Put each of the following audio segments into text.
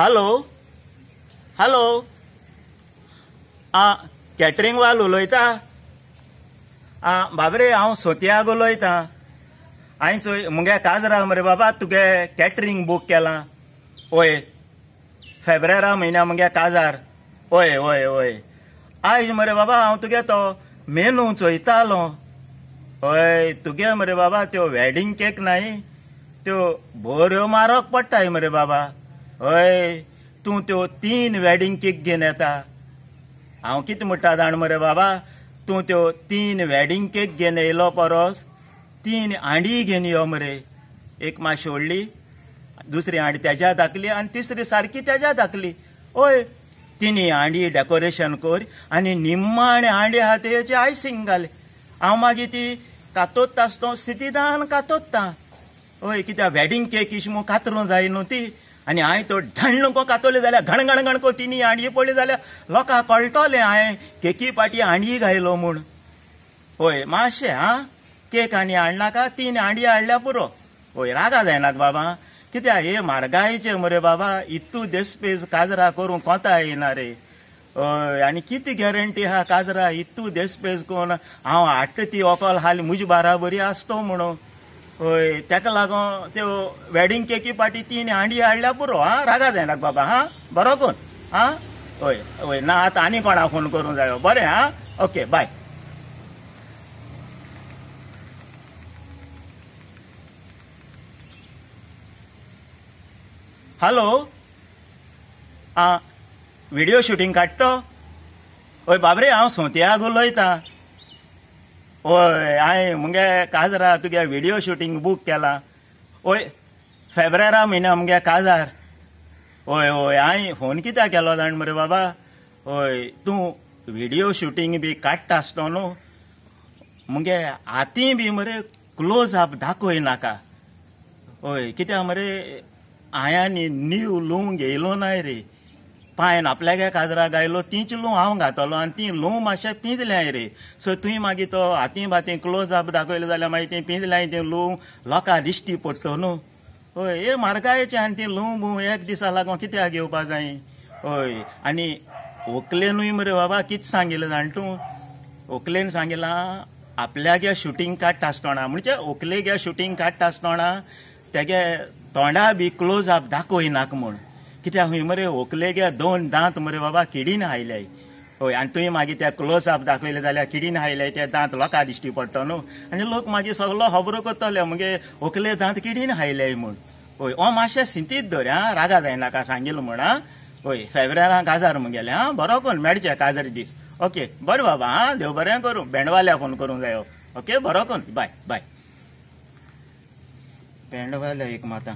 hello hello आं वाल उलयता आं ah, बाबरे हांव सोतियाग उलयतां हांवें चोय मुगे काजरा मरे बाबा तुगे कॅटरिंग बूक केला ओय फेब्रुवारा म्हयन्या मुगे काजार ओय ओय ओय आयज मरे बाबा हांव तुगे तो मेनू चोयतालो हय तुगे मरे बाबा त्यो वेडींग केक नाही त्यो बऱ्यो मारक पडटाय मरे बाबा हय तूं त्यो तीन वेडिंग केक घेवन येता हांव कितें म्हणटा जाण मरे बाबा तूं त्यो तीन वेडिंग केक घेवन येयलो परस तीन हांडी घेवन यो मरे एक मातशी व्हडली दुसरी हांडी तेज्या धाकली आनी तिसरी सारकी तेज्या धाकली हय तिनी हांडी डेकोरेशन कर आनी निम्माण हांडी आहा तेजें आयसींग घाले हांव मागीर ती कातोत्ता आसता स्थितीदान कातोत्ता हय कित्याक वॅडींग केक इशमो कातरूं जाय न्हू ती आणि हांवें तो धाडणको कातोले जाल्यार घणघण घणको तिनी हांडये पडली जाल्यार लोकांक कळटोले हांवें केकी पाटी हांडये घायलो म्हूण होय मातशें आं केक आनी हाडनाका तीन हांडी हाडल्या पुरो होय रागा जायनात बाबा कित्याक हे मार्गायचे मरे बाबा इतू देसपेज काजरा करूंक कोता येना रे हय आनी कितें गॅरंटी आहा काजरा इतू देसपेज कोण हांव हाडटा ती ओकोल हाल म्हजी बाराबरी आसतो म्हणून होय तेका लागून त्यो वेडिंग केकी पाटी तीन हांडी हाडल्या पुरो हा रागा जायना बाबा हां बरो कोण हा होय होय ना आता आनी कोणाक फोन करूंक जायो बरें हा ओके बाय हॅलो आ व्हिडिओ शुटींग काडटो हय बाबरे हांव सोंत्याग उलयतां होय हांवें मुगे काजरा तुगे व्हिडिओ शूटिंग बूक केला ओय फेब्रुवारा म्हयन्या मुगे काजार होय होय हांवें फोन कित्याक केलो जाण मरे बाबा होय तूं व्हिडिओ शुटींग बी काडटा आसतो न्हू मुगे हातीं बी मरे क्लोज अप दाखय नाका होय कित्याक मरे हांवें न्यू लुवंक येयलो नाय रे पांयान आपल्यागे काजरा गायलो तीच लूं हांव घातलो आनी ती लूं मातशें पिंजलें रे सो तुवें मागीर तो हातीं भातीं क्लोज अप दाखयलें जाल्यार मागीर तें पिंजलें तें लूं लोकां दिश्टी पडटो न्हू हय हे मार्गायेचें आनी तें लू बू एक दिसा लागून कित्याक घेवपा जाय हय आनी व्हंकलेनूय मरे बाबा कितें सांगिल्लें जाण तूं व्हंकलेन सांगिलां आपल्यागे शुटींग काडटा आसतना म्हणजे व्हंकलेगे शुटींग काडटा आसतना तेगे तोंडा बी क्लोज आप दाखयनाक म्हूण कित्याक खंय मरे व्हंकले गे दोन दांत मरे बाबा किडीन आयल्याय हय आनी तुवें मागीर त्या क्लोज आप दाखयले जाल्यार किडीन हायले ते दांत लोकां दिश्टी पडटा न्हू आनी लोक मागीर सगलो खबरो करतले मुगे व्हंकले दांत किडीन आयल्याय म्हूण हय हो मातशें सिंतीत धर आं रागा जायनाका सांगिल्लो म्हण आं हय फेब्रुवाराक काजार मुगेलें आं बरो करून मेळचें काजार दीस ओके बरें बाबा आं देव बरें करूं बेंडवाल्या फोन करूंक जायो ओके बरो करून बाय बाय भेंडवाल्या एक माता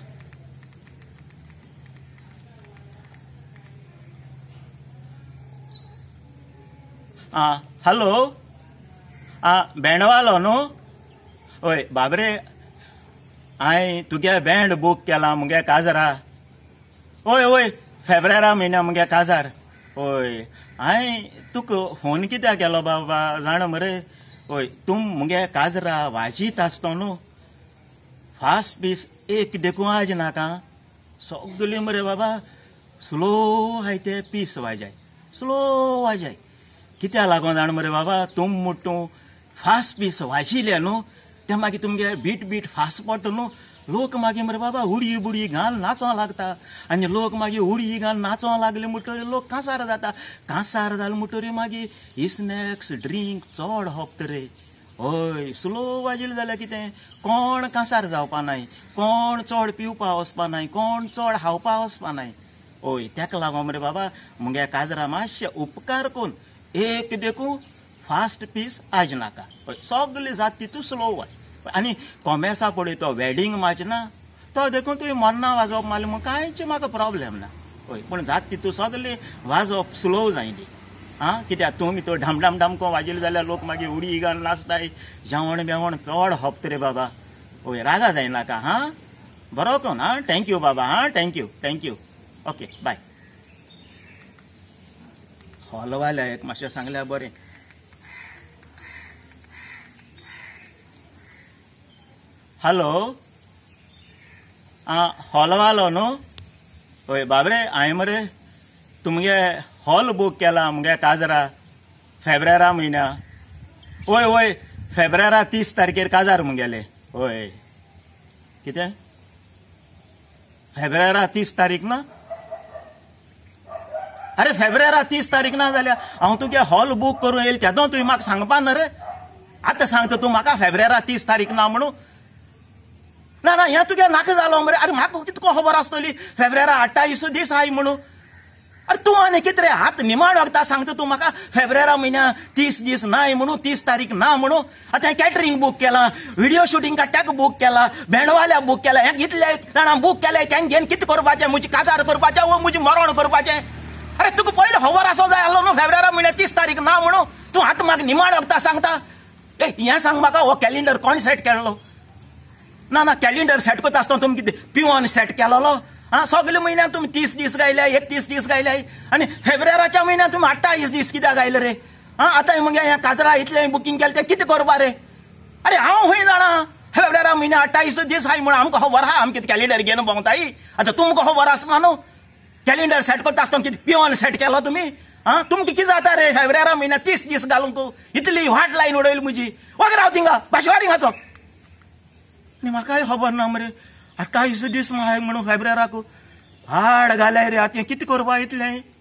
हलो भेंड वालो न्हू ओय बाबरे हाई तुगे बैंड बुक केला मुगे काजरा ओय ओय फेब्रुवारा म्हयन्या मुगे काजार ओय हाई तुक फोन क्या केलो बाबा जाणा मरे ओय तुम मुगे काजरा वाजीत आसतो न्हू फास्ट बीस एक देखू आज नाका सगली मरे बाबा स्लो आय ते पीस वाजाय स्लो वाजाय कित्या लागोन जाण मरे बाबा तुम म्हूण फास्ट पीस वाशिल्ले न्हू ते मागीर तुमगे बीट बीट फास्ट पडटा न्हू लोक मागीर मरे बाबा उडी बुडी घाल नाचों लागता आनी लोक मागीर उडी घाल नाचो लागले म्हणटरी लोक कांसार जाता कांसार जाले म्हणटरी मागीर स्नॅक्स ड्रिंक चड होपता रे हय स्लो वाजील जाल्यार कितें कोण कांसार जावपा नाय कोण चड पिवपा वचपा नाय कोण चड खावपा वचपा नाय हय तेका लागोन मरे बाबा मुगे काजरा मातशे उपकार करून एक देखून फास्ट पीस आज नाका पण जात तितू स्लो वाज आणि कॉमेसा पळय तो वेडींग माजना तो देखून तुवें मरना वाजोवप मारले म्हूण कांयच म्हाका प्रॉब्लेम ना होय पूण जात तितू सगले वाजोवप स्लो जायली आं कित्याक तुमी तो ढामढाम ढमको वाजिले जाल्यार लोक मागीर उडी घालून नाचताय जेवण बेवण चड हप्त रे बाबा होय रागा जायनाका हां बरो कोण हां थँक्यू बाबा हां थँक्यू थँक्यू ओके बाय हॉलवायला एक मातशें सांगल्या बरे हॅलो आ हॉलवालो न्हू हय बाबरे हांवें मरे तुमगे हॉल बूक केला मुगे काजरा फेब्रारा म्हयन्या ओय ओय फेब्रारा तीस तारखेर काजार मुगेले ओय कितें फेब्रुवारी तीस तारीख ना अरे फेब्रुवारी तीस तारीख ना जाल्यार हांव तुगे हॉल बूक करूं येयला तेदो तुवें म्हाका सांगपा ना रे आतां सांगता तूं म्हाका फेब्रुवारा तीस तारीख ना म्हणून ना ना हें तुगे नाका जालो मरे अरे म्हाका कितको खबर आसतली फेब्रुवारी अठ्ठावीस दीस आय म्हणून अरे तूं आनी कितें रे हात निमाण वखदा सांगता तूं म्हाका फेब्रुवारा म्हयन्या तीस दीस नाय म्हणून तीस तारीख ना म्हणून आतां हांवें कॅटरींग बूक केलां व्हिडियो शुटींग काट्याक बूक केलां भेणवाल्या बूक केलां हें इतले जाणां बूक केलें तेंगे कितें करपाचें म्हजी काजार करपाचें वो म्हजी मरण करपाचें अरे तुका पहिले खबर असो जाय आसलो न्हू फेब्रुवारी म्हयन्या तीस तारीख ना म्हणू तूं आतां म्हाका निमाण वखदां सांगता ए हें सांग म्हाका हो कॅलेंडर कोण सेट केल्लो ना ना कॅलेंडर सेट करता आसतना तुमी कितें पिवन सेट केलोलो आं सगले म्हयन्याक तुमी तीस दीस गायल्या तीस दीस गायल्या आनी फेब्रुवारीच्या म्हयन्याक तुमी अठ्ठावीस दीस कित्याक गायले रे आं आतां मगे हें काजरा इतलें बुकींग केलें तें कितें करपा रे अरे हांव हूंय जाणा फेब्रुवारी म्हयन्या अठ्ठावीस दीस हाय म्हणून आमकां खबर आहा आमी कितें कॅलेंडर घेवन भोंवताय आतां तुमकां खबर आसना न्हू कॅलेंडर सेट करता आसतना कितें पिवन सेट केलो तुमी आं तुमकां कितें जाता रे फेब्रुवारी म्हयन्या तीस दीस घालूंक इतली वाट लायन उडयली म्हजी वग राव तिंगा भाशवार हिंगाचो आनी म्हाकाय खबर ना मरे अठ्ठावीस दीस हांवें म्हणून फेब्रुवारीक हाड घालाय रे आतां कितें करपा इतलें